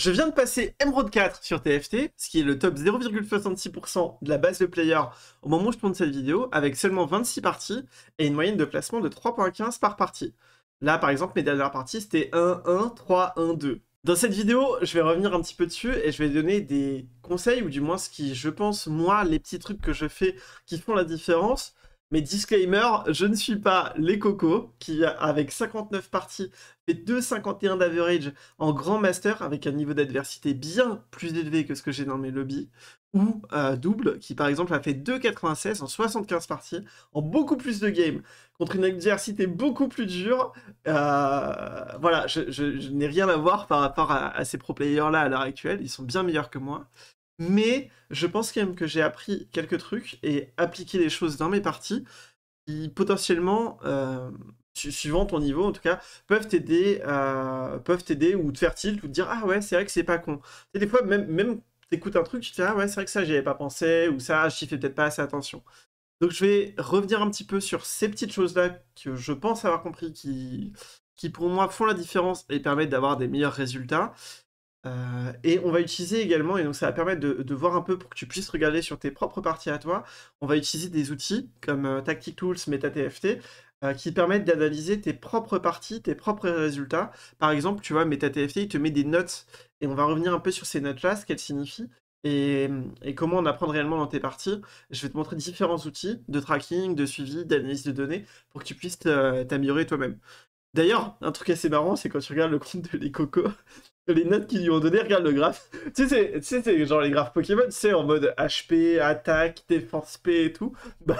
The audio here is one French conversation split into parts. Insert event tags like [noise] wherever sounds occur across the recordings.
Je viens de passer Emerald 4 sur TFT, ce qui est le top 0,66% de la base de player au moment où je tourne cette vidéo, avec seulement 26 parties et une moyenne de placement de 3.15 par partie. Là, par exemple, mes dernières parties, c'était 1-1, 3-1-2. Dans cette vidéo, je vais revenir un petit peu dessus et je vais donner des conseils, ou du moins ce qui, je pense, moi, les petits trucs que je fais qui font la différence, mais disclaimer, je ne suis pas les cocos qui, avec 59 parties, fait 2,51 d'average en grand master avec un niveau d'adversité bien plus élevé que ce que j'ai dans mes lobbies, ou euh, double qui, par exemple, a fait 2,96 en 75 parties en beaucoup plus de games contre une adversité beaucoup plus dure. Euh, voilà, je, n'ai rien à voir par rapport à, à ces pro players là à l'heure actuelle, ils sont bien meilleurs que moi. Mais je pense quand même que j'ai appris quelques trucs et appliqué des choses dans mes parties qui potentiellement, euh, suivant ton niveau en tout cas, peuvent t'aider, peuvent t'aider ou te faire tilt ou te dire ah ouais c'est vrai que c'est pas con. des fois même même t'écoutes un truc tu te dis ah ouais c'est vrai que ça j'y avais pas pensé ou ça j'y fais peut-être pas assez attention. Donc je vais revenir un petit peu sur ces petites choses là que je pense avoir compris qui qui pour moi font la différence et permettent d'avoir des meilleurs résultats. Euh, et on va utiliser également, et donc ça va permettre de, voir un peu pour que tu puisses regarder sur tes propres parties à toi, on va utiliser des outils comme euh, Tactic Tools, MetaTFT, euh, qui permettent d'analyser tes propres parties, tes propres résultats. Par exemple, tu vois, MetaTFT, il te met des notes, et on va revenir un peu sur ces notes-là, ce qu'elles signifient, et, comment en apprendre réellement dans tes parties. Je vais te montrer différents outils de tracking, de suivi, d'analyse de données, pour que tu puisses t'améliorer toi-même. D'ailleurs, un truc assez marrant, c'est quand tu regardes le compte de Les Cocos, les notes qu'ils lui ont donné, regarde le graphe. [laughs] tu sais, c'est genre les graphes Pokémon, c'est en mode HP, attaque, défense P et tout. [laughs] Bah,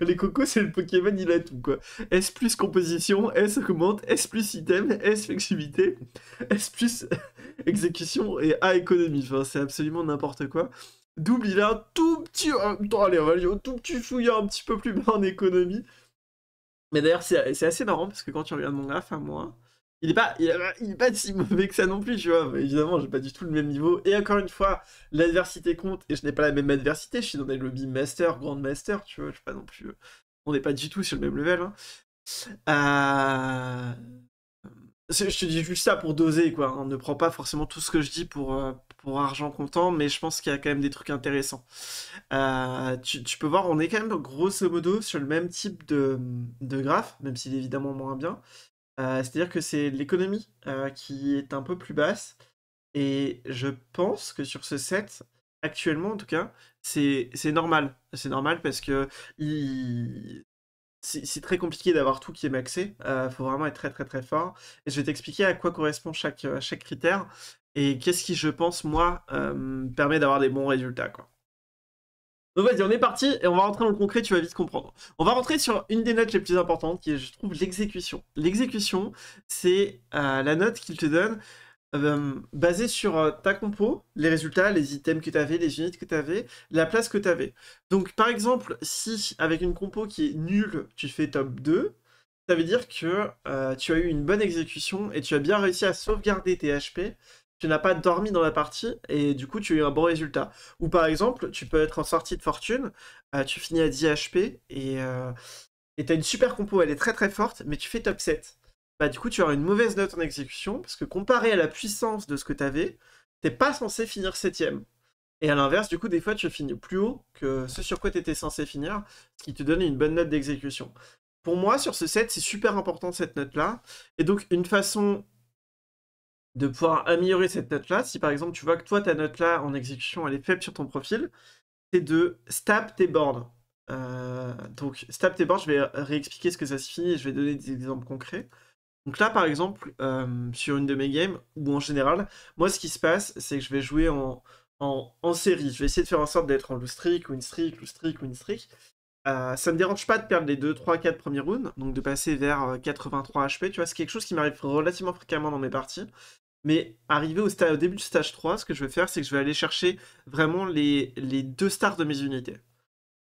les cocos, c'est le Pokémon, il a tout, quoi. S plus composition, S augmente, S plus item, S flexibilité, [laughs] S plus exécution et A économie. Enfin, c'est absolument n'importe quoi. Double, il a un tout petit... attends, allez, on va un tout petit fouillard un petit peu plus bas en économie. Mais d'ailleurs, c'est assez marrant, parce que quand tu regardes mon graphe à moi il n'est pas euh, il, est pas si mauvais que ça non plus, tu vois. évidemment, j'ai pas du tout le même niveau. Et encore une fois, l'adversité compte. Et je n'ai pas la même adversité. Je suis dans des lobbies master, grand master, tu vois. Je suis pas non plus. Euh, on n'est pas du tout sur le même level. Hein. Euh, je te dis juste ça pour doser, quoi. On hein. ne prend pas forcément tout ce que je dis pour, pour argent comptant, mais je pense qu'il y a quand même des trucs intéressants. tu, peux voir, on est quand même grosso modo sur le même type de, de graphe, même s'il est évidemment moins bien. Euh, c'est-à-dire que c'est l'économie euh, qui est un peu plus basse. Et je pense que sur ce set, actuellement en tout cas, c'est normal. C'est normal parce que c'est très compliqué d'avoir tout qui est maxé. Il euh, faut vraiment être très très très fort. Et je vais t'expliquer à quoi correspond chaque, chaque critère et qu'est-ce qui, je pense, moi, permet d'avoir des bons résultats. Quoi. Donc vas-y, on est parti et on va rentrer dans le concret, tu vas vite comprendre. On va rentrer sur une des notes les plus importantes qui est, je trouve, l'exécution. L'exécution, c'est euh, la note qu'il te donne euh, basée sur euh, ta compo, les résultats, les items que tu avais, les unités que tu avais, la place que tu avais. Donc par exemple, si avec une compo qui est nulle, tu fais top 2, ça veut dire que tu as eu une bonne exécution et tu as bien réussi à sauvegarder tes HP tu n'as pas dormi dans la partie et du coup tu as eu un bon résultat. Ou par exemple, tu peux être en sortie de fortune, euh, tu finis à 10 HP et euh, tu as une super compo, elle est très très forte, mais tu fais top 7. Bah, du coup, tu auras une mauvaise note en exécution parce que comparé à la puissance de ce que tu avais, t'es pas censé finir 7 Et à l'inverse, du coup, des fois tu finis plus haut que ce sur quoi tu étais censé finir, ce qui te donne une bonne note d'exécution. Pour moi, sur ce set, c'est super important cette note-là. Et donc, une façon de pouvoir améliorer cette note-là. Si par exemple, tu vois que toi, ta note-là en exécution, elle est faible sur ton profil, c'est de stab tes boards. Euh, donc, stab tes boards, je vais réexpliquer ce que ça signifie et je vais donner des exemples concrets. Donc là, par exemple, euh, sur une de mes games, ou en général, moi, ce qui se passe, c'est que je vais jouer en, en, série. Je vais essayer de faire en sorte d'être en loose streak, win streak, loose streak, ou win streak. Euh, ça ne me dérange pas de perdre les 2, 3, 4 premiers rounds, donc de passer vers 83 HP, tu vois, c'est quelque chose qui m'arrive relativement fréquemment dans mes parties. Mais arrivé au, au, début du stage 3, ce que je vais faire, c'est que je vais aller chercher vraiment les, deux stars de mes unités.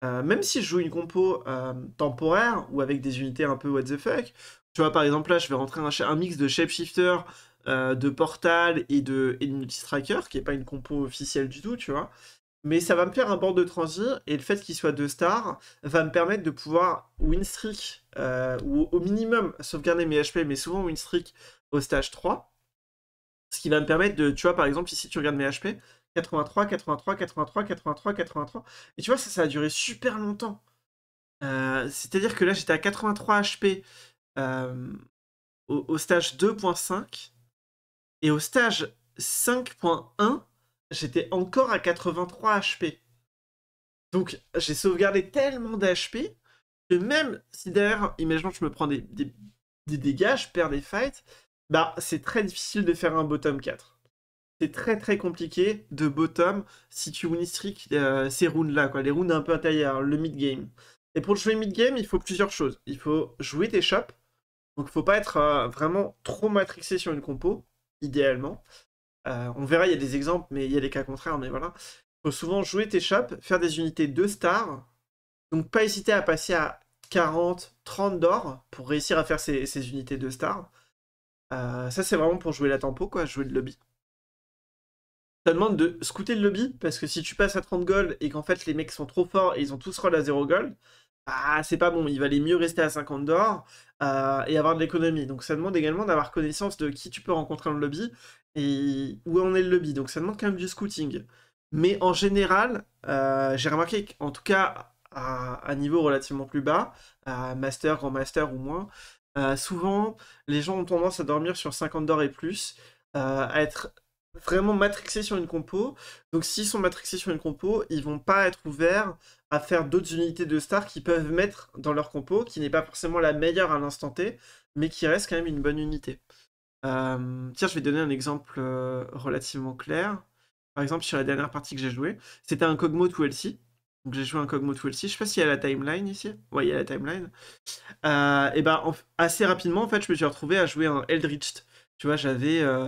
Euh, même si je joue une compo euh, temporaire ou avec des unités un peu what the fuck, tu vois, par exemple, là, je vais rentrer un, mix de shapeshifter, shifter, euh, de portal et de, multi-striker, qui n'est pas une compo officielle du tout, tu vois. Mais ça va me faire un bord de transit, et le fait qu'il soit deux stars va me permettre de pouvoir win streak, ou au minimum sauvegarder mes HP, mais souvent win streak au stage 3. Ce qui va me permettre de, tu vois, par exemple, ici, tu regardes mes HP, 83, 83, 83, 83, 83. Et tu vois, ça, ça a duré super longtemps. Euh, c'est-à-dire que là, j'étais à 83 HP euh, au, stage 2.5. Et au stage 5.1, j'étais encore à 83 HP. Donc, j'ai sauvegardé tellement d'HP que même si derrière, imaginons je me prends des, des, des dégâts, je perds des fights, bah, c'est très difficile de faire un bottom 4. C'est très très compliqué de bottom si tu win streak euh, ces rounds-là, quoi, les rounds un peu intérieurs, le mid-game. Et pour jouer mid-game, il faut plusieurs choses. Il faut jouer tes shops, donc il faut pas être euh, vraiment trop matrixé sur une compo, idéalement. Euh, on verra, il y a des exemples, mais il y a des cas contraires, mais voilà. Il faut souvent jouer tes shops, faire des unités 2 stars, donc pas hésiter à passer à 40, 30 d'or pour réussir à faire ces, ces unités 2 stars. Euh, ça, c'est vraiment pour jouer la tempo, quoi, jouer le lobby. Ça demande de scouter le lobby, parce que si tu passes à 30 gold et qu'en fait les mecs sont trop forts et ils ont tous roll à 0 gold, ah, c'est pas bon, il valait mieux rester à 50 d'or euh, et avoir de l'économie. Donc ça demande également d'avoir connaissance de qui tu peux rencontrer dans le lobby et où en est le lobby. Donc ça demande quand même du scouting. Mais en général, euh, j'ai remarqué qu'en tout cas à un niveau relativement plus bas, à master, grand master ou moins, euh, souvent, les gens ont tendance à dormir sur 50 d'or et plus, euh, à être vraiment matrixés sur une compo. Donc s'ils sont matrixés sur une compo, ils vont pas être ouverts à faire d'autres unités de stars qu'ils peuvent mettre dans leur compo, qui n'est pas forcément la meilleure à l'instant T, mais qui reste quand même une bonne unité. Euh, tiens, je vais donner un exemple relativement clair. Par exemple, sur la dernière partie que j'ai jouée, c'était un Kog'Maw to LC. Donc j'ai joué un CoGmo aussi. Je sais pas s'il y a la timeline ici. Ouais, il y a la timeline. Euh, et ben assez rapidement en fait, je me suis retrouvé à jouer un Eldritch. Tu vois, j'avais euh,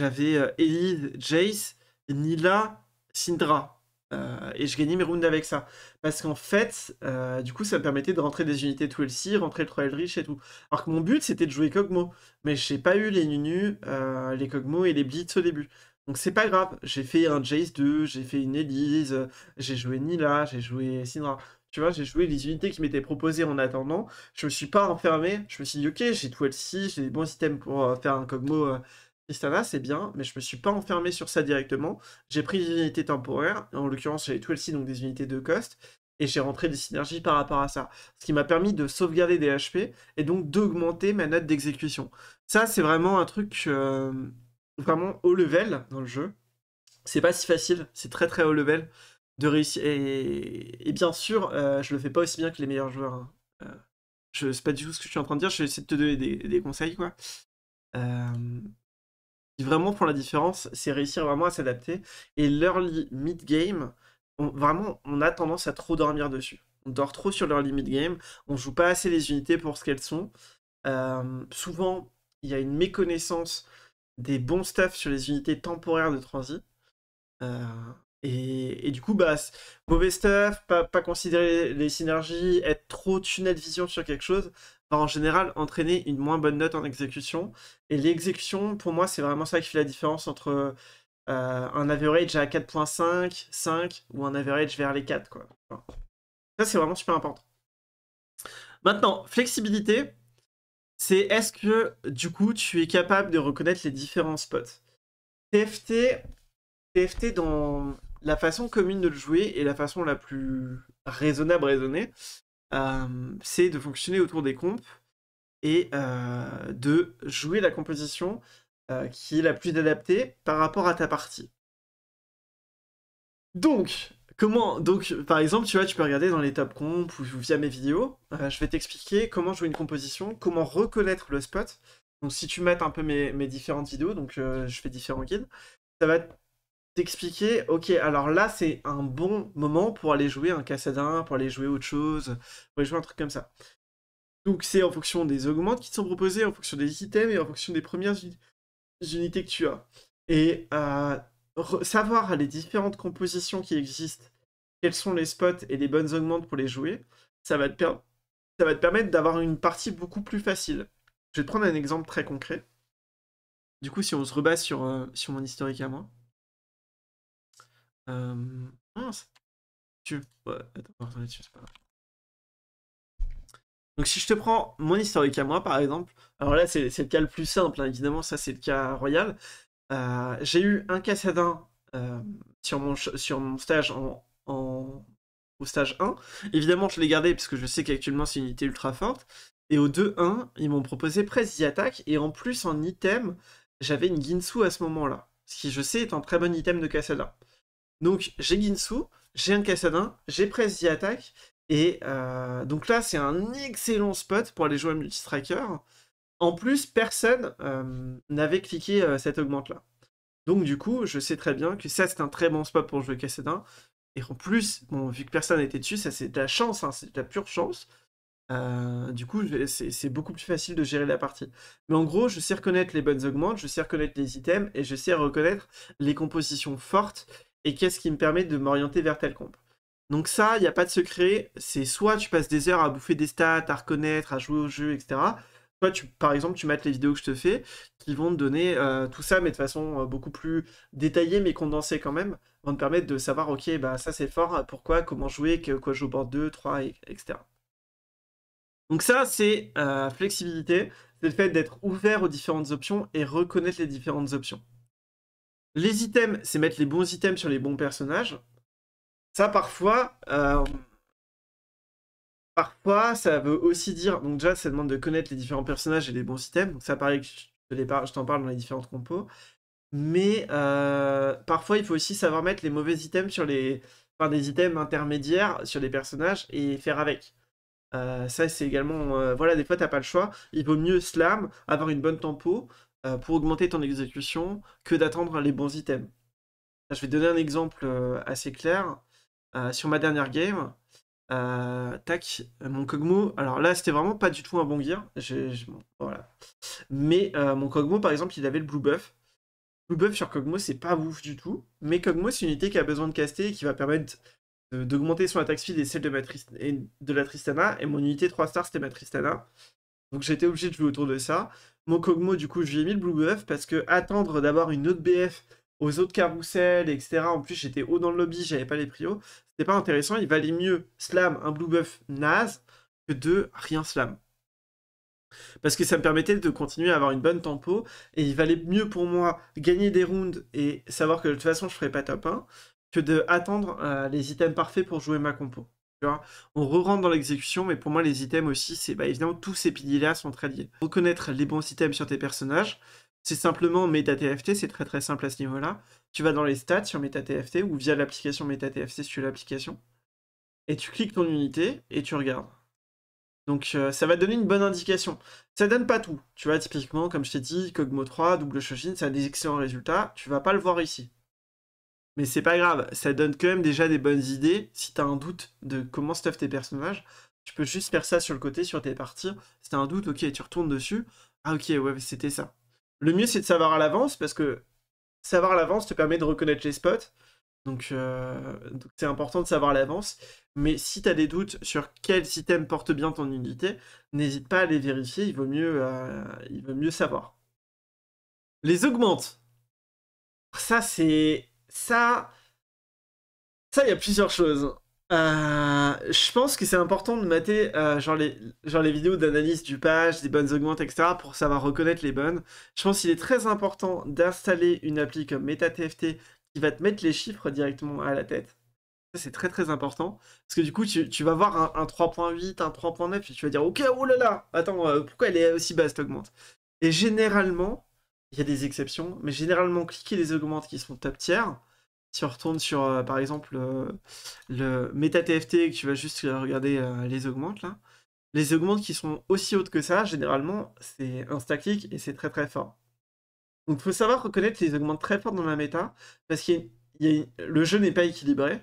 euh, Ellie, Jace, Nila, Syndra. et je gagnais mes rounds avec ça. Parce qu'en fait, du coup, ça me permettait de rentrer des unités 2LC, rentrer le 3 Eldritch et tout. Alors que mon but, c'était de jouer Cogmo. Mais j'ai pas eu les Nunu, les Cogmo et les Blitz au début. Donc c'est pas grave, j'ai fait un Jace 2, j'ai fait une Elise, j'ai joué Nila, j'ai joué Syndra. Tu vois, j'ai joué les unités qui m'étaient proposées en attendant. Je me suis pas enfermé, je me suis dit ok, j'ai tout LC, j'ai des bons systèmes pour euh, faire un Cogmo euh, c'est bien, mais je me suis pas enfermé sur ça directement. J'ai pris des unités temporaires, en l'occurrence j'ai tout LC, donc des unités de cost, et j'ai rentré des synergies par rapport à ça. Ce qui m'a permis de sauvegarder des HP et donc d'augmenter ma note d'exécution. Ça, c'est vraiment un truc. Euh, vraiment haut level dans le jeu. C'est pas si facile, c'est très très haut level de réussir. Et, bien sûr, euh, je le fais pas aussi bien que les meilleurs joueurs. Hein. Euh, je sais pas du tout ce que je suis en train de dire, je vais essayer de te donner des, conseils quoi. Euh, vraiment pour la différence, c'est réussir vraiment à s'adapter. Et l'early mid game, vraiment, on a tendance à trop dormir dessus. On dort trop sur l'early mid game, on joue pas assez les unités pour ce qu'elles sont. souvent, il y a une méconnaissance des bons stuff sur les unités temporaires de transit. Euh, et, et, du coup, bah, mauvais stuff, pas, pas considérer les, synergies, être trop tunnel vision sur quelque chose, va bah, en général entraîner une moins bonne note en exécution. Et l'exécution, pour moi, c'est vraiment ça qui fait la différence entre euh, un average à 4.5, 5 ou un average vers les 4. Quoi. ça, c'est vraiment super important. Maintenant, flexibilité c'est est-ce que du coup tu es capable de reconnaître les différents spots TFT, dans la façon commune de le jouer et la façon la plus raisonnable raisonnée, euh, c'est de fonctionner autour des comps et euh, de jouer la composition euh, qui est la plus adaptée par rapport à ta partie. Donc, comment donc par exemple tu vois tu peux regarder dans les top comp ou via mes vidéos euh, je vais t'expliquer comment jouer une composition comment reconnaître le spot donc si tu mets un peu mes, différentes vidéos donc euh, je fais différents guides ça va t'expliquer ok alors là c'est un bon moment pour aller jouer un cassadin pour aller jouer autre chose pour aller jouer un truc comme ça donc c'est en fonction des augmentes qui te sont proposées en fonction des items et en fonction des premières unités que tu as et euh, savoir les différentes compositions qui existent, quels sont les spots et les bonnes augmentes pour les jouer, ça va te, permettre d'avoir une partie beaucoup plus facile. Je vais te prendre un exemple très concret. Du coup, si on se rebase sur, euh, mon historique à moi. Euh, attends, Donc si je te prends mon historique à moi, par exemple, alors là c'est le cas le plus simple, hein, évidemment, ça c'est le cas royal, euh, j'ai eu un cassadin euh, sur, mon, stage en, au stage 1. Évidemment, je l'ai gardé parce que je sais qu'actuellement c'est une unité ultra forte. Et au 2-1, ils m'ont proposé the Attack, Et en plus, en item, j'avais une Ginsu à ce moment-là. Ce qui, je sais, est un très bon item de cassadin. Donc, j'ai Ginsu, j'ai un cassadin, j'ai presse Attack, Et euh, donc là, c'est un excellent spot pour aller jouer à Multistriker. En plus, personne euh, n'avait cliqué euh, cette augmente-là. Donc du coup, je sais très bien que ça, c'est un très bon spot pour jouer Cassadin. Et en plus, vu que personne n'était dessus, ça c'est de la chance, hein, c'est de la pure chance. Euh, du coup, c'est beaucoup plus facile de gérer la partie. Mais en gros, je sais reconnaître les bonnes augmentes, je sais reconnaître les items, et je sais reconnaître les compositions fortes, et qu'est-ce qui me permet de m'orienter vers tel compte. Donc ça, il n'y a pas de secret, c'est soit tu passes des heures à bouffer des stats, à reconnaître, à jouer au jeu, etc par exemple, tu mates les vidéos que je te fais, qui vont te donner euh, tout ça, mais de façon euh, beaucoup plus détaillée, mais condensée quand même, vont te permettre de savoir, ok, bah ça c'est fort, pourquoi, comment jouer, quoi jouer au bord 2, 3, etc. Donc ça, c'est euh, flexibilité, c'est le fait d'être ouvert aux différentes options et reconnaître les différentes options. Les items, c'est mettre les bons items sur les bons personnages. Ça, parfois, Parfois, ça veut aussi dire. Donc, déjà, ça demande de connaître les différents personnages et les bons items, Donc, ça, paraît que je t'en parle dans les différentes compos. Mais euh, parfois, il faut aussi savoir mettre les mauvais items sur les. Enfin, des items intermédiaires sur les personnages et faire avec. Euh, ça, c'est également. Euh, voilà, des fois, t'as pas le choix. Il vaut mieux slam, avoir une bonne tempo pour augmenter ton exécution que d'attendre les bons items. je vais donner un exemple assez clair. sur ma dernière game, euh, tac, euh, mon Kogmo. Alors là, c'était vraiment pas du tout un bon gear. voilà. Mais euh, mon Kogmo, par exemple, il avait le Blue Buff. Blue Buff sur Kogmo, c'est pas ouf du tout. Mais Kogmo, c'est une unité qui a besoin de caster et qui va permettre d'augmenter son attaque speed et celle de, ma et de la Tristana. Et mon unité 3 stars, c'était ma Tristana. Donc j'étais obligé de jouer autour de ça. Mon Kogmo, du coup, je lui ai mis le Blue Buff parce que attendre d'avoir une autre BF aux autres carousels, etc. En plus, j'étais haut dans le lobby, j'avais pas les prios c'est pas intéressant. Il valait mieux slam un blue buff naze que de rien slam. Parce que ça me permettait de continuer à avoir une bonne tempo, et il valait mieux pour moi gagner des rounds et savoir que de toute façon je ferais pas top 1, que de attendre euh, les items parfaits pour jouer ma compo. on re-rentre dans l'exécution, mais pour moi les items aussi, c'est bah, évidemment tous ces piliers-là sont très liés. Reconnaître les bons items sur tes personnages, c'est simplement méta TFT, c'est très très simple à ce niveau-là tu vas dans les stats sur MetaTFT ou via l'application MetaTFT sur l'application, et tu cliques ton unité et tu regardes. Donc euh, ça va te donner une bonne indication. Ça donne pas tout. Tu vois, typiquement, comme je t'ai dit, Cogmo 3, double Shoshin, ça a des excellents résultats. Tu vas pas le voir ici. Mais c'est pas grave, ça donne quand même déjà des bonnes idées. Si tu as un doute de comment stuff tes personnages, tu peux juste faire ça sur le côté, sur tes parties. Si un doute, ok, tu retournes dessus. Ah ok, ouais, c'était ça. Le mieux c'est de savoir à l'avance parce que savoir l'avance te permet de reconnaître les spots. Donc euh, c'est important de savoir l'avance. Mais si tu as des doutes sur quel système porte bien ton unité, n'hésite pas à les vérifier, il vaut mieux, euh, il vaut mieux savoir. Les augmentes. Ça, c'est... Ça... Ça, il y a plusieurs choses. Euh, je pense que c'est important de mater euh, genre, les, vidéos d'analyse du page, des bonnes augmentes, etc. pour savoir reconnaître les bonnes. Je pense qu'il est très important d'installer une appli comme MetaTFT qui va te mettre les chiffres directement à la tête. Ça, c'est très très important. Parce que du coup, tu, vas voir un, 3.8, un 3.9 et tu vas dire Ok, oh là là, attends, euh, pourquoi elle est aussi basse, cette augmente Et généralement, il y a des exceptions, mais généralement, cliquer les augmentes qui sont top tiers si on retourne sur, euh, par exemple, euh, le le TFT et que tu vas juste regarder euh, les augmentes, là, les augmentes qui sont aussi hautes que ça, généralement, c'est un et c'est très très fort. Donc, il faut savoir reconnaître les augmentes très fortes dans la méta, parce que le jeu n'est pas équilibré.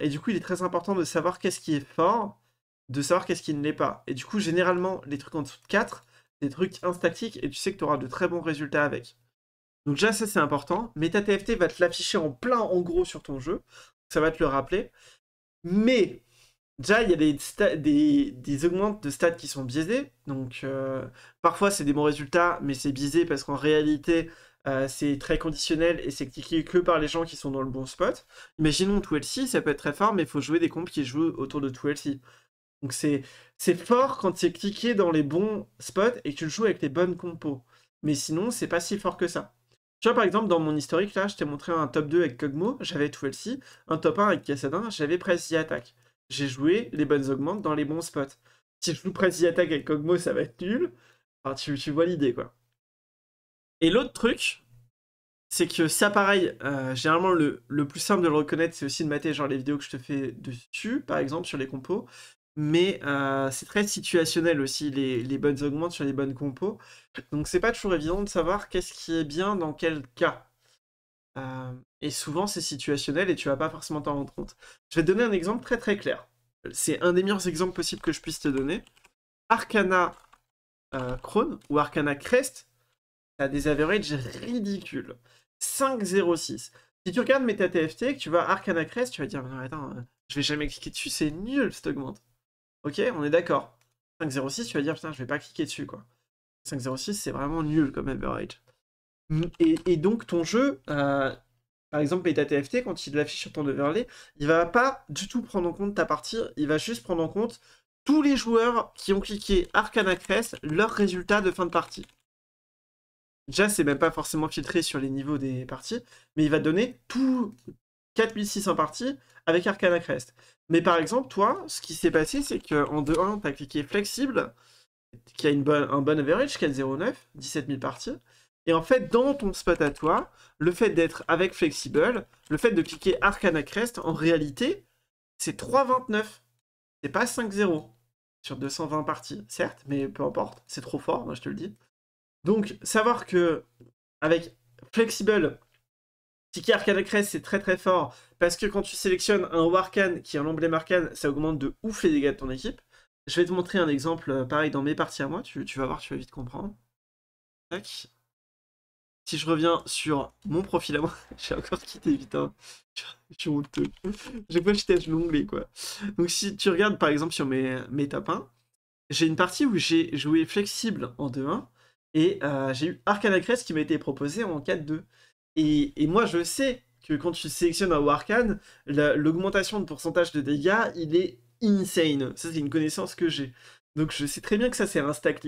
et du coup, il est très important de savoir qu'est-ce qui est fort, de savoir qu'est-ce qui ne l'est pas. Et du coup, généralement, les trucs en dessous de 4, des trucs instatiques, et tu sais que tu auras de très bons résultats avec. Donc déjà ça c'est important. TFT va te l'afficher en plein en gros sur ton jeu. Ça va te le rappeler. Mais déjà il y a des, des, augmentes de stats qui sont biaisées. Donc euh, parfois c'est des bons résultats mais c'est biaisé parce qu'en réalité euh, c'est très conditionnel et c'est cliqué que par les gens qui sont dans le bon spot. Imaginons 2LC, ça peut être très fort mais il faut jouer des comptes qui jouent autour de 2LC. Donc c'est fort quand c'est cliqué dans les bons spots et que tu le joues avec les bonnes compos. Mais sinon, c'est pas si fort que ça. Tu vois, par exemple, dans mon historique, là, je t'ai montré un top 2 avec Kogmo, j'avais tout ci un top 1 avec Cassadin, j'avais The Attack. J'ai joué les bonnes augmentes dans les bons spots. Si je joue The Attack avec Kogmo, ça va être nul. tu, vois l'idée, quoi. Et l'autre truc, c'est que ça, pareil, euh, généralement, le, le, plus simple de le reconnaître, c'est aussi de mater genre les vidéos que je te fais dessus, par exemple, sur les compos mais euh, c'est très situationnel aussi, les, bonnes augmentes sur les bonnes compos. Donc c'est pas toujours évident de savoir qu'est-ce qui est bien dans quel cas. Euh, et souvent c'est situationnel et tu vas pas forcément t'en rendre compte. Je vais te donner un exemple très très clair. C'est un des meilleurs exemples possibles que je puisse te donner. Arcana euh, ou Arcana Crest, a des averages ridicules. 5,06. Si tu regardes TFT et que tu vas Arcana Crest, tu vas dire, non, attends, euh, je vais jamais cliquer dessus, c'est nul, cette augmente. Ok, on est d'accord. 5.06, tu vas dire, putain, je vais pas cliquer dessus, quoi. 5.06, c'est vraiment nul comme EverAge. Mm, et, donc, ton jeu, euh, par exemple, TFT quand il l'affiche sur ton overlay, il va pas du tout prendre en compte ta partie, il va juste prendre en compte tous les joueurs qui ont cliqué Arcana Crest, leur résultat de fin de partie. Déjà, c'est même pas forcément filtré sur les niveaux des parties, mais il va donner tout, 4600 parties avec Arcana Crest. Mais par exemple, toi, ce qui s'est passé, c'est qu'en 2-1, as cliqué flexible, qui a une bonne, un bon average, 4,09, 17 000 parties. Et en fait, dans ton spot à toi, le fait d'être avec flexible, le fait de cliquer Arcana Crest, en réalité, c'est 3,29. C'est pas 5-0 sur 220 parties, certes, mais peu importe, c'est trop fort, moi je te le dis. Donc, savoir que avec flexible, Tiki Arcane Crest, c'est très très fort parce que quand tu sélectionnes un Warcan qui est un emblème arcane, ça augmente de ouf les dégâts de ton équipe. Je vais te montrer un exemple euh, pareil dans mes parties à moi, tu, vas voir, tu vas vite comprendre. Tac. Si je reviens sur mon profil à moi, [laughs] j'ai encore quitté vite, hein. [laughs] je suis honteux. J'ai pas [laughs] l'onglet quoi. Donc si tu regardes par exemple sur mes, mes tapins, j'ai une partie où j'ai joué flexible en 2-1 et euh, j'ai eu Arcana Crest qui m'a été proposé en 4-2. Et, moi, je sais que quand tu sélectionnes un arcane, l'augmentation de pourcentage de dégâts, il est insane. Ça, c'est une connaissance que j'ai. Donc, je sais très bien que ça, c'est un stack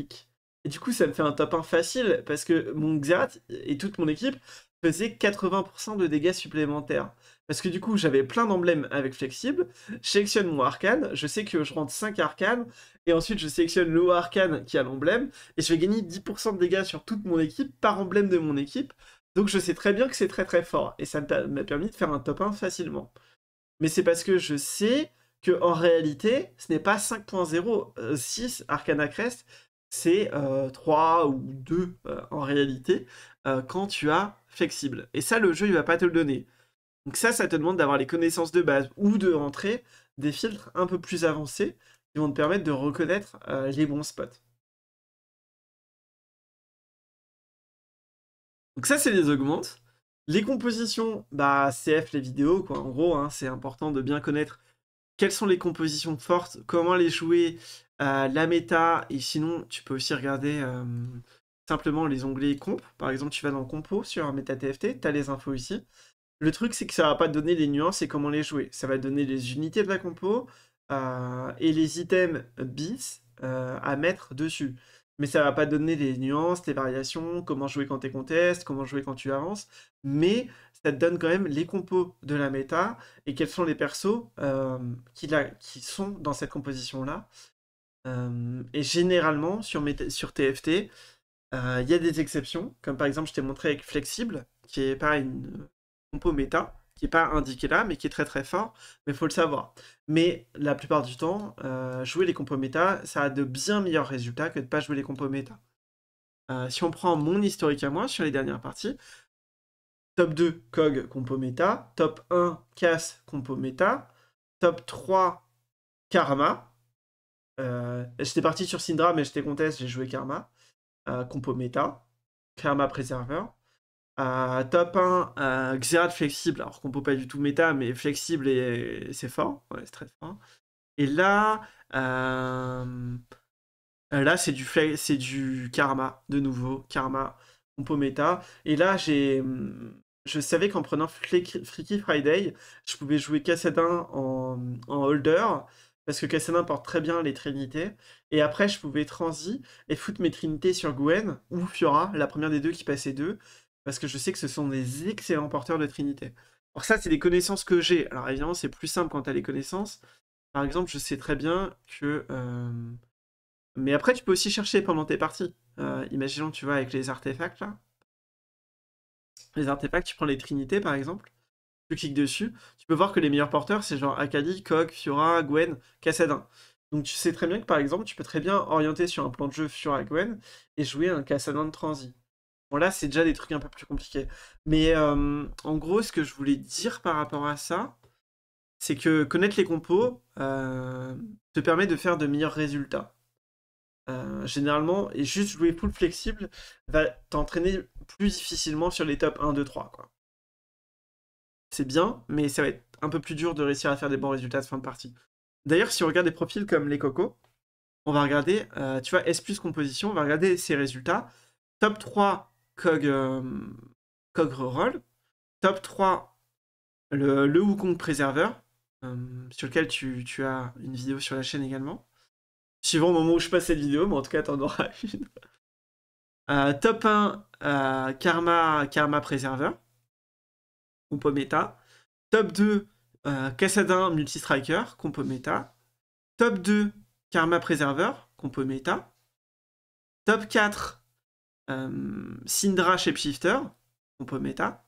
Et du coup, ça me fait un top 1 facile parce que mon Xerath et toute mon équipe faisaient 80% de dégâts supplémentaires. Parce que du coup, j'avais plein d'emblèmes avec Flexible. Je sélectionne mon arcane. Je sais que je rentre 5 arcanes. Et ensuite, je sélectionne le arcane qui a l'emblème. Et je vais gagner 10% de dégâts sur toute mon équipe par emblème de mon équipe. Donc je sais très bien que c'est très très fort. Et ça m'a permis de faire un top 1 facilement. Mais c'est parce que je sais que en réalité, ce n'est pas 5.06 Arcana Crest, c'est 3 euh, ou 2 euh, en réalité, euh, quand tu as flexible. Et ça, le jeu, il va pas te le donner. Donc ça, ça te demande d'avoir les connaissances de base ou de rentrer des filtres un peu plus avancés qui vont te permettre de reconnaître les bons spots. Donc ça, c'est les augmentes. Les compositions, bah, CF, les vidéos, quoi. En gros, hein, c'est important de bien connaître quelles sont les compositions fortes, comment les jouer, euh, la méta, et sinon, tu peux aussi regarder euh, simplement les onglets comp. Par exemple, tu vas dans compo sur TFT tu as les infos ici. Le truc, c'est que ça va pas te donner les nuances et comment les jouer. Ça va te donner les unités de la compo euh, et les items bis à mettre dessus mais ça va pas donner les nuances, les variations, comment jouer quand tu contestes, comment jouer quand tu avances, mais ça te donne quand même les compos de la méta et quels sont les persos euh, qui, sont dans cette composition-là. Euh, et généralement, sur, sur TFT, euh, il y a des exceptions, comme par exemple, je t'ai montré avec Flexible, qui est pareil une compo méta, qui pas indiqué là, mais qui est très très fort, mais faut le savoir. Mais la plupart du temps, euh, jouer les compos méta, ça a de bien meilleurs résultats que de ne pas jouer les compos méta. Euh, si on prend mon historique à moi sur les dernières parties, top 2 COG compo méta, top 1 casse compo méta, top 3 Karma. Euh, j'étais parti sur Syndra, mais j'étais contest, j'ai joué Karma. compo méta, Karma préserveur, euh, top 1, euh, Xerath flexible, alors qu'on peut pas du tout méta, mais flexible et, c'est fort, c'est très fort. Et là, euh, euh, là c'est du, du karma, de nouveau, karma, compo méta. Et là, j'ai, hmm, je savais qu'en prenant Freaky Friday, je pouvais jouer Cassadin en, en holder, parce que Cassadin porte très bien les trinités. Et après, je pouvais transi et foutre mes trinités sur Gwen ou Fiora, la première des deux qui passait deux parce que je sais que ce sont des excellents porteurs de Trinité. Alors ça, c'est des connaissances que j'ai. Alors évidemment, c'est plus simple quand tu as les connaissances. Par exemple, je sais très bien que... Euh, mais après, tu peux aussi chercher pendant tes parties. Euh, imaginons, tu vois, avec les artefacts, là. Les artefacts, tu prends les trinités, par exemple. Tu cliques dessus. Tu peux voir que les meilleurs porteurs, c'est genre Akali, Kog, Fiora, Gwen, Cassadin. Donc tu sais très bien que, par exemple, tu peux très bien orienter sur un plan de jeu Fiora, Gwen et jouer un Cassadin de transit. Bon, là, c'est déjà des trucs un peu plus compliqués. Mais euh, en gros, ce que je voulais dire par rapport à ça, c'est que connaître les compos euh, te permet de faire de meilleurs résultats. Euh, généralement, et juste jouer pool flexible va t'entraîner plus difficilement sur les top 1, 2, 3. C'est bien, mais ça va être un peu plus dur de réussir à faire des bons résultats de fin de partie. D'ailleurs, si on regarde des profils comme les cocos, on va regarder, tu vois, S composition, on va regarder ses résultats. Top 3 Cog, Reroll. Euh, Roll. Top 3, le, Wukong Preserver, euh, sur lequel tu, as une vidéo sur la chaîne également. Suivant le moment où je passe cette vidéo, mais en tout cas, en auras [laughs] une. Euh, top 1, Karma, Karma Preserver, compo méta. Top 2, Cassadin Multistriker, compo Meta. Top 2, Karma Preserver, compo méta. Top 4, euh, Syndra Shapeshifter, compo peut méta.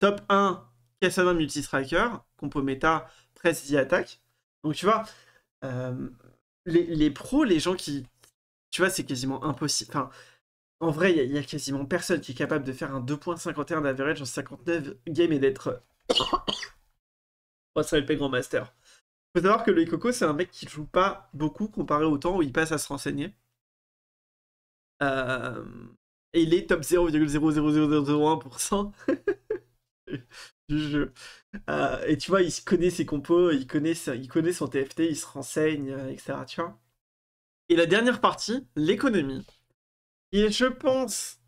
Top 1, Cassava Multistriker, compo méta, très z attack. Donc tu vois, euh, les, pros, les gens qui. Tu vois, c'est quasiment impossible. en vrai, il y a, quasiment personne qui est capable de faire un 2.51 d'average en 59 games et d'être. oh, ça le grand master. Faut savoir que le Coco, c'est un mec qui joue pas beaucoup comparé au temps où il passe à se renseigner et il est top 0,00001% du jeu. et tu vois, il connaît ses compos, il connaît, il connaît son TFT, il se renseigne, etc. Tu vois et la dernière partie, l'économie, qui est, je pense,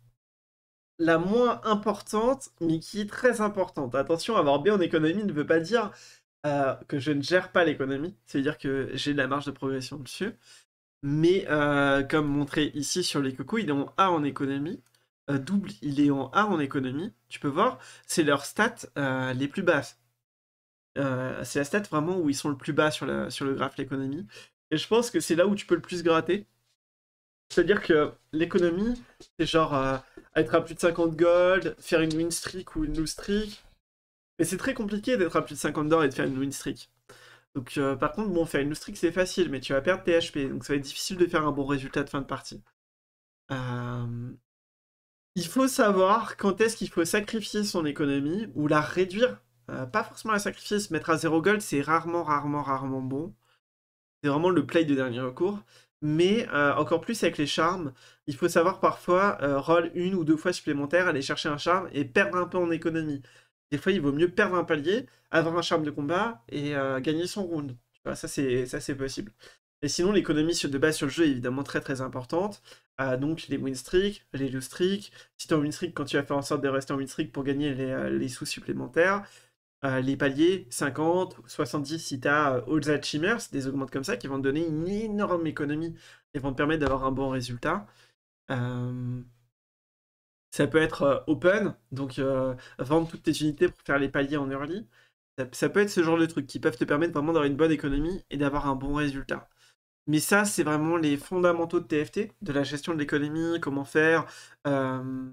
la moins importante, mais qui est très importante. Attention, avoir B en économie ne veut pas dire que je ne gère pas l'économie, c'est-à-dire que j'ai de la marge de progression dessus. Mais euh, comme montré ici sur les cocos, il est en A en économie. Euh, double, il est en A en économie. Tu peux voir, c'est leurs stats euh, les plus basses. c'est la stat vraiment où ils sont le plus bas sur, sur le graphe l'économie. Et je pense que c'est là où tu peux le plus gratter. C'est-à-dire que l'économie, c'est genre être à plus de 50 gold, faire une win streak ou une lose streak. Mais c'est très compliqué d'être à plus de 50 d'or et de faire une win streak. Donc, euh, par contre, bon, faire une streak, c'est facile, mais tu vas perdre tes HP. Donc, ça va être difficile de faire un bon résultat de fin de partie. Euh, il faut savoir quand est-ce qu'il faut sacrifier son économie ou la réduire. Euh, pas forcément la sacrifier, se mettre à zéro gold, c'est rarement, rarement, rarement bon. C'est vraiment le play de dernier recours. Mais encore plus avec les charmes, il faut savoir parfois roll une ou deux fois supplémentaire, aller chercher un charme et perdre un peu en économie. Des fois, il vaut mieux perdre un palier, avoir un charme de combat et euh, gagner son round. Tu vois, ça, c'est, possible. Et sinon, l'économie de base sur le jeu est évidemment très très importante. Ah, donc, les win streak, les lose streak. Si tu en win streak, quand tu vas faire en sorte de rester en win streak pour gagner les, euh, sous supplémentaires. Euh, les paliers, 50, 70 si tu as all des augmentes comme ça qui vont te donner une énorme économie et vont te permettre d'avoir un bon résultat. Euh, ça peut être euh, open, donc euh, vendre toutes tes unités pour faire les paliers en early. Ça, peut être ce genre de trucs qui peuvent te permettre vraiment d'avoir une bonne économie et d'avoir un bon résultat. Mais ça, c'est vraiment les fondamentaux de TFT, de la gestion de l'économie, comment faire, euh,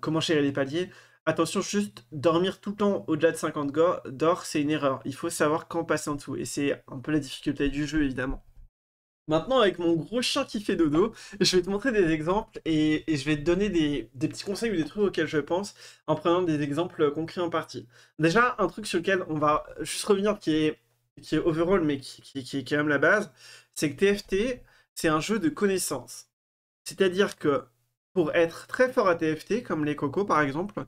comment gérer les paliers. Attention, juste dormir tout le temps au-delà de 50 d'or, c'est une erreur. Il faut savoir quand passer en dessous. Et c'est un peu la difficulté du jeu, évidemment. Maintenant, avec mon gros chien qui fait dodo, je vais te montrer des exemples et, je vais te donner des, petits conseils ou des trucs auxquels je pense en prenant des exemples concrets en partie. Déjà, un truc sur lequel on va juste revenir qui est, qui est overall mais qui, est quand même la base, c'est que TFT, c'est un jeu de connaissance. C'est-à-dire que pour être très fort à TFT, comme les cocos par exemple,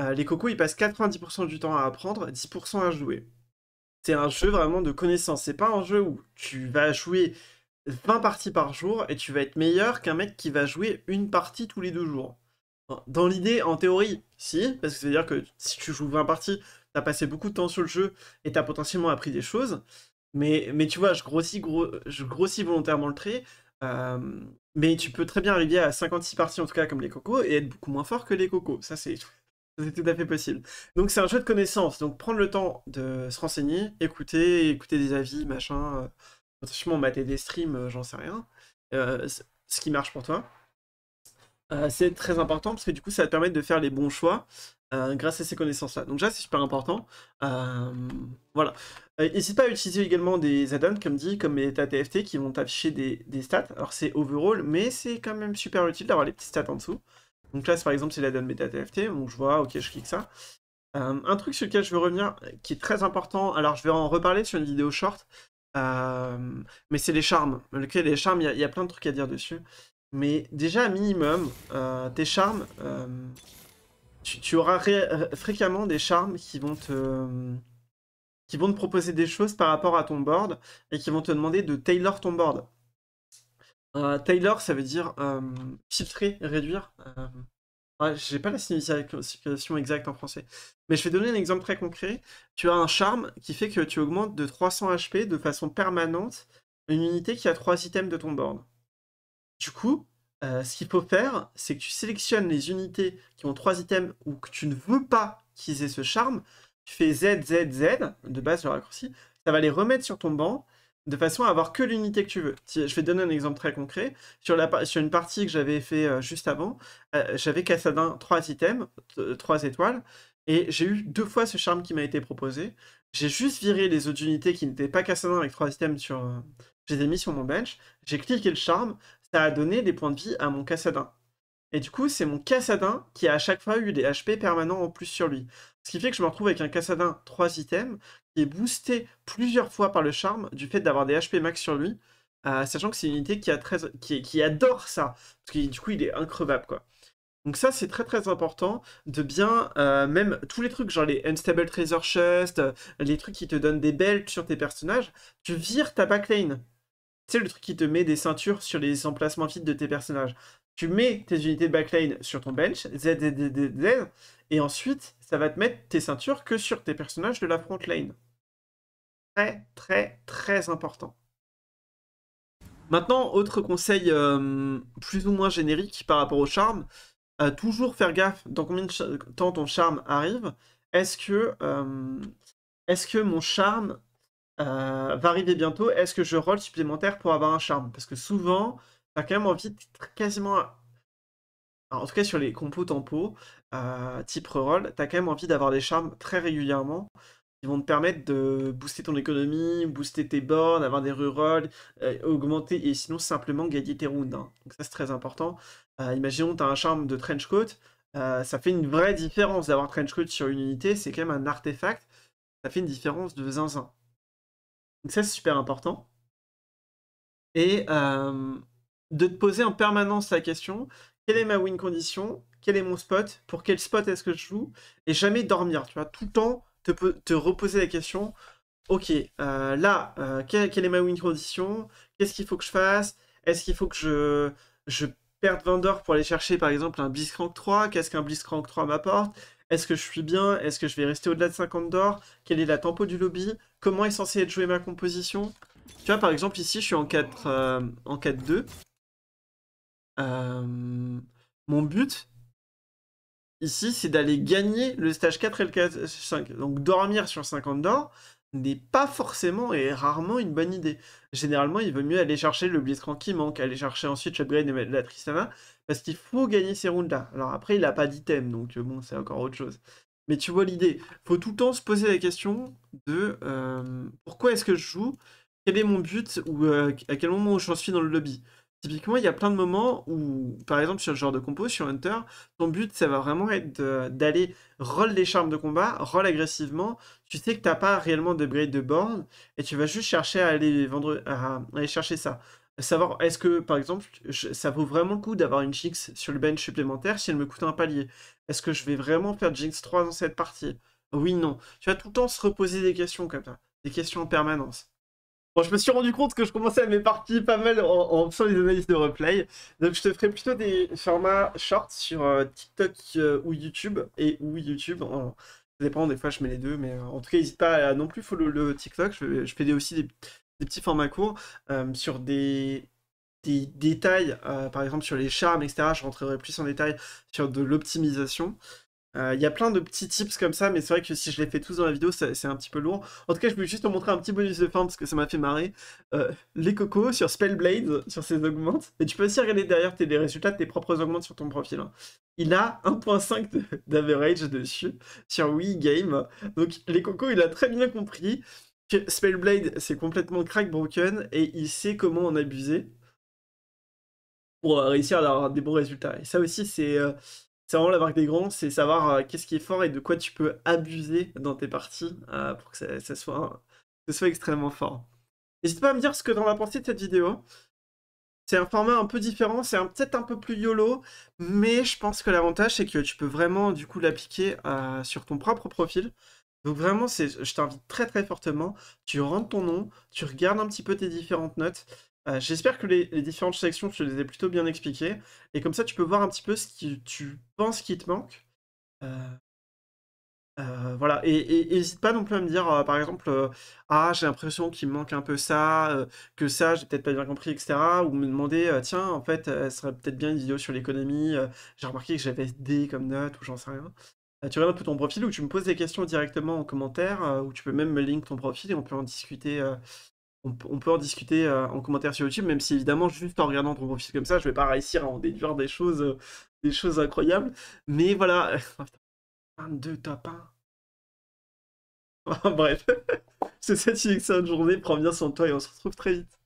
euh, les cocos ils passent 90% du temps à apprendre, 10% à jouer. C'est un jeu vraiment de connaissances. C'est pas un jeu où tu vas jouer 20 parties par jour et tu vas être meilleur qu'un mec qui va jouer une partie tous les deux jours. Dans l'idée, en théorie, si, parce que c'est-à-dire que si tu joues 20 parties, t'as passé beaucoup de temps sur le jeu et t'as potentiellement appris des choses. Mais, mais tu vois, je grossis, je grossis volontairement le trait. Euh, mais tu peux très bien arriver à 56 parties, en tout cas comme les cocos, et être beaucoup moins fort que les cocos. Ça, c'est tout à fait possible. Donc c'est un jeu de connaissances. Donc prendre le temps de se renseigner, écouter, écouter des avis, machin. Euh, potentiellement mater des streams, euh, j'en sais rien, euh, ce qui marche pour toi. Euh, c'est très important parce que du coup, ça va te permettre de faire les bons choix grâce à ces connaissances-là. Donc déjà, c'est super important. voilà. N'hésite pas à utiliser également des add-ons, comme dit, comme MetaTFT TFT qui vont t'afficher des, stats. Alors c'est overall, mais c'est quand même super utile d'avoir les petits stats en dessous. Donc là, par exemple, c'est l'addon on TFT. Donc je vois, ok, je clique ça. un truc sur lequel je veux revenir, qui est très important, alors je vais en reparler sur une vidéo short, mais c'est les charmes. Le charmes, il y, a plein de trucs à dire dessus. Mais déjà, minimum, euh, tes charmes, tu, auras fréquemment des charmes qui vont te qui vont te proposer des choses par rapport à ton board et qui vont te demander de tailor ton board. Euh, tailor, ça veut dire filtrer, réduire je j'ai pas la signification exacte en français. Mais je vais donner un exemple très concret. Tu as un charme qui fait que tu augmentes de 300 HP de façon permanente une unité qui a 3 items de ton board. Du coup, euh, ce qu'il faut faire, c'est que tu sélectionnes les unités qui ont 3 items ou que tu ne veux pas qu'ils aient ce charme. Tu fais Z, Z, Z, de base le raccourci. Ça va les remettre sur ton banc de façon à avoir que l'unité que tu veux. Je vais donner un exemple très concret. Sur, une partie que j'avais fait euh, juste avant, euh, j'avais Cassadin 3 items, 3 euh, étoiles, et j'ai eu deux fois ce charme qui m'a été proposé. J'ai juste viré les autres unités qui n'étaient pas Cassadin avec 3 items sur... j'ai les mis sur mon bench, j'ai cliqué le charme, ça a donné des points de vie à mon Cassadin. Et du coup, c'est mon Cassadin qui a à chaque fois eu des HP permanents en plus sur lui. Ce qui fait que je me retrouve avec un Cassadin 3 items qui est boosté plusieurs fois par le charme du fait d'avoir des HP max sur lui, euh, sachant que c'est une unité qui, a qui, adore ça, parce que du coup, il est increvable, quoi. Donc ça, c'est très très important de bien, euh, même tous les trucs, genre les Unstable Treasure Chest, euh, les trucs qui te donnent des belts sur tes personnages, tu vires ta backlane. C'est le truc qui te met des ceintures sur les emplacements vides de tes personnages tu mets tes unités de backline sur ton bench, Z, et ensuite, ça va te mettre tes ceintures que sur tes personnages de la front Très, très, très important. Maintenant, autre conseil euh, plus ou moins générique par rapport au charme, toujours faire gaffe dans combien de temps ton charme arrive. Est-ce que, euh, que mon charme euh, va arriver bientôt Est-ce que je roll supplémentaire pour avoir un charme Parce que souvent, T'as quand même envie d'être quasiment. en tout cas, sur les compos tempo, euh, type reroll, t'as quand même envie d'avoir des charmes très régulièrement qui vont te permettre de booster ton économie, booster tes bornes, avoir des rerolls, euh, augmenter et sinon simplement gagner tes rounds. Hein. Donc ça c'est très important. Euh, imaginons que un charme de trench coat, ça fait une vraie différence d'avoir trench coat sur une unité, c'est quand même un artefact, ça fait une différence de zinzin. Donc ça c'est super important. Et de te poser en permanence la question quelle est ma win condition Quel est mon spot Pour quel spot est-ce que je joue Et jamais dormir, tu vois, tout le temps te, te reposer la question ok, euh, là, euh, quelle, est ma win condition Qu'est-ce qu'il faut que je fasse Est-ce qu'il faut que je, je perde d'or pour aller chercher par exemple un Blitzcrank 3 Qu'est-ce qu'un Blitzcrank 3 m'apporte Est-ce que je suis bien Est-ce que je vais rester au-delà de 50 d'or Quelle est la tempo du lobby Comment est censé être joué ma composition Tu vois, par exemple, ici, je suis en 4-2. Euh, mon but, ici, c'est d'aller gagner le stage 4 et le 5. Euh, donc dormir sur 50 d'or n'est pas forcément et rarement une bonne idée. Généralement, il vaut mieux aller chercher le Blitzcrank qui manque, aller chercher ensuite l'upgrade et la Tristana, parce qu'il faut gagner ces rounds-là. Alors après, il n'a pas d'item, donc euh, bon, c'est encore autre chose. Mais tu vois l'idée, faut tout le temps se poser la question de pourquoi est-ce que je joue, quel est mon but, ou à quel moment je suis dans le lobby. Typiquement, il y a plein de moments où, par exemple, sur le genre de compo, sur Hunter, ton but, ça va vraiment être d'aller roll les charmes de combat, roll agressivement. Tu sais que t'as pas réellement de grade de borne et tu vas juste chercher à aller, vendre, à aller chercher ça. Savoir, est-ce que, par exemple, ça vaut vraiment le coup d'avoir une Jinx sur le bench supplémentaire si elle me coûte un palier Est-ce que je vais vraiment faire Jinx 3 dans cette partie Oui, non. Tu vas tout le temps se reposer des questions comme ça, des questions en permanence. Bon, je me suis rendu compte que je commençais à m'éparpiller pas mal en, faisant les analyses de replay. Donc, je te ferai plutôt des formats shorts sur euh, TikTok euh, ou YouTube. Et ou YouTube, ça dépend, des fois je mets les deux. Mais euh, en tout cas, n'hésite pas à non plus follow le TikTok. Je, je fais aussi des, petits formats courts sur des détails, par exemple sur les charmes, etc. Je rentrerai plus en détail sur de l'optimisation. Euh, il y a plein de petits tips comme ça, mais c'est vrai que si je les fais tous dans la vidéo, c'est un petit peu lourd. En tout cas, je voulais juste te montrer un petit bonus de fin parce que ça m'a fait marrer. Euh, les cocos sur Spellblade, sur ses augmentes. Et tu peux aussi regarder derrière tes, les résultats de tes propres augmentes sur ton profil. Hein. Il a 1.5 d'average dessus sur Wii Game. Donc les cocos, il a très bien compris que Spellblade, c'est complètement crackbroken et il sait comment en abuser pour euh, réussir à avoir des bons résultats. Et ça aussi, c'est c'est vraiment la marque des grands, c'est savoir euh, qu'est-ce qui est fort et de quoi tu peux abuser dans tes parties euh, pour que ça, soit, ce soit extrêmement fort. N'hésite pas à me dire ce que dans as pensé de cette vidéo. C'est un format un peu différent, c'est peut-être un peu plus YOLO, mais je pense que l'avantage c'est que tu peux vraiment du coup l'appliquer euh, sur ton propre profil. Donc vraiment, je t'invite très très fortement, tu rentres ton nom, tu regardes un petit peu tes différentes notes, euh, j'espère que les, différentes sections, je les ai plutôt bien expliquées. Et comme ça, tu peux voir un petit peu ce que tu penses qui te manque. Euh, euh, voilà, et n'hésite pas non plus à me dire, par exemple, ah, j'ai l'impression qu'il me manque un peu ça, que ça, j'ai peut-être pas bien compris, etc. Ou me demander, tiens, en fait, ce serait peut-être bien une vidéo sur l'économie, j'ai remarqué que j'avais des comme note, ou j'en sais rien. tu regardes un peu ton profil, ou tu me poses des questions directement en commentaire, ou tu peux même me link ton profil et on peut en discuter on, peut en discuter euh, en commentaire sur YouTube, même si évidemment, juste en regardant ton profil comme ça, je vais pas réussir à en déduire des choses, euh, des choses incroyables. Mais voilà. 22 [laughs] top 1. [laughs] Bref, c'est [laughs] te une journée, prends bien soin de toi et on se retrouve très vite.